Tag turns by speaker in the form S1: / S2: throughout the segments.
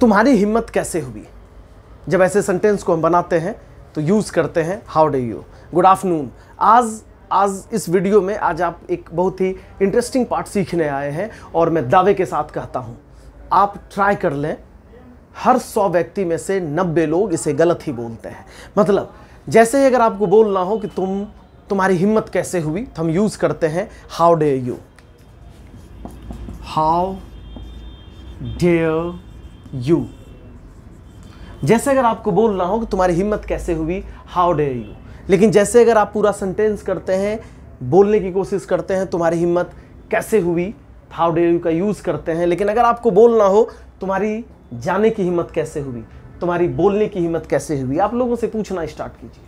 S1: तुम्हारी हिम्मत कैसे हुई जब ऐसे सेंटेंस को हम बनाते हैं तो यूज़ करते हैं how dare you good afternoon आज आज इस वीडियो में आज आप एक बहुत ही इंटरेस्टिंग पार्ट सीखने आए हैं और मैं दावे के साथ कहता हूँ आप ट्राई कर लें हर सौ व्यक्ति में से नब्बे लोग इसे गलत ही बोलते हैं मतलब जैसे ही अगर आपको बोलना हो कि तुम तुम्हारी हिम्मत कैसे हुई तो हम यूज़ करते हैं how dare you how dare you जैसे अगर आपको बोलना हो कि तुम्हारी हिम्मत कैसे हुई हाउ डे यू लेकिन जैसे अगर आप पूरा सेंटेंस करते हैं बोलने की कोशिश करते हैं तुम्हारी हिम्मत कैसे हुई हाउ डे यू का यूज़ करते हैं लेकिन अगर आपको बोलना हो तुम्हारी जाने की हिम्मत कैसे हुई तुम्हारी बोलने की हिम्मत कैसे हुई आप लोगों से पूछना स्टार्ट कीजिए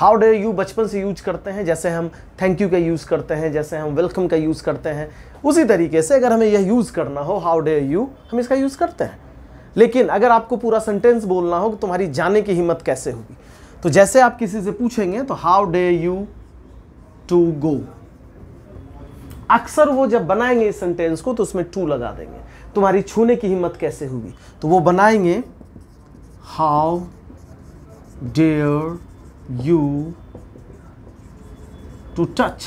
S1: हाउ डे यू बचपन से यूज करते हैं जैसे हम थैंक यू का यूज़ करते हैं जैसे हम वेलकम का यूज़ करते हैं उसी तरीके से अगर हमें यह यूज़ करना हो हाउ डे यू हम इसका यूज़ करते हैं लेकिन अगर आपको पूरा सेंटेंस बोलना हो तो तुम्हारी जाने की हिम्मत कैसे होगी तो जैसे आप किसी से पूछेंगे तो how dare you to go अक्सर वो जब बनाएंगे इस सेंटेंस को तो उसमें टू लगा देंगे तुम्हारी छूने की हिम्मत कैसे होगी तो वो बनाएंगे how dare you to touch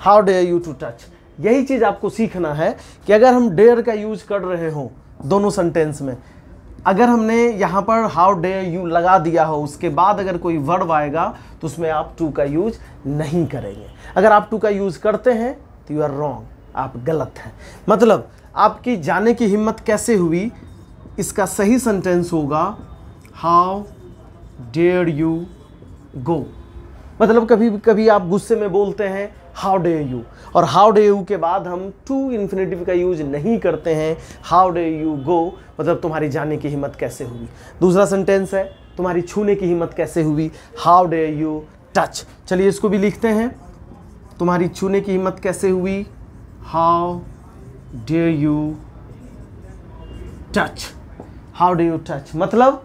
S1: how dare you to touch यही चीज़ आपको सीखना है कि अगर हम डेयर का यूज कर रहे हों दोनों सेंटेंस में अगर हमने यहाँ पर हाउ डे यू लगा दिया हो उसके बाद अगर कोई वर्ब आएगा तो उसमें आप टू का यूज नहीं करेंगे अगर आप टू का यूज करते हैं तो यू आर रॉन्ग आप गलत हैं मतलब आपकी जाने की हिम्मत कैसे हुई इसका सही सेंटेंस होगा हाउ डेयर यू गो मतलब कभी कभी आप गुस्से में बोलते हैं हाउ डे यू और हाउ डे यू के बाद हम टू इन्फिनेटिव का यूज नहीं करते हैं हाउ डे यू गो मतलब तुम्हारी जाने की हिम्मत कैसे हुई दूसरा सेंटेंस है तुम्हारी छूने की हिम्मत कैसे हुई हाउ डे यू टच चलिए इसको भी लिखते हैं तुम्हारी छूने की हिम्मत कैसे हुई how dare you touch how dare you touch मतलब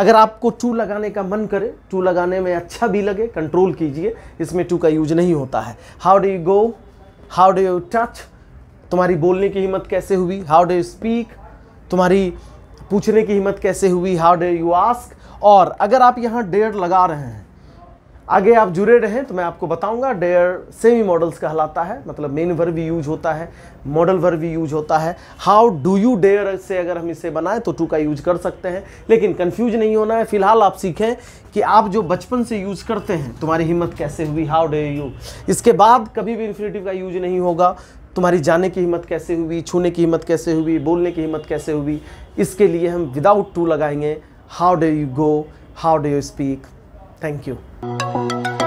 S1: अगर आपको टू लगाने का मन करे टू लगाने में अच्छा भी लगे कंट्रोल कीजिए इसमें टू का यूज नहीं होता है how do you go how do you touch तुम्हारी बोलने की हिम्मत कैसे हुई हाउ डू यू स्पीक तुम्हारी पूछने की हिम्मत कैसे हुई हाउ डू यू आस्क और अगर आप यहाँ डेढ़ लगा रहे हैं आगे आप जुड़े रहें तो मैं आपको बताऊंगा डेयर सेमी मॉडल्स कहलाता है मतलब मेन वर्ब भी यूज होता है मॉडल वर्ब भी यूज होता है हाउ डू यू डेयर से अगर हम इसे बनाएं तो टू का यूज कर सकते हैं लेकिन कंफ्यूज नहीं होना है फिलहाल आप सीखें कि आप जो बचपन से यूज़ करते हैं तुम्हारी हिम्मत कैसे हुई हाउ डे यू इसके बाद कभी भी इन्फिनेटिव का यूज नहीं होगा तुम्हारी जाने की हिम्मत कैसे हुई छूने की हिम्मत कैसे हुई बोलने की हिम्मत कैसे हुई इसके लिए हम विदाउट टू लगाएंगे how dare you go how dare you speak Thank you.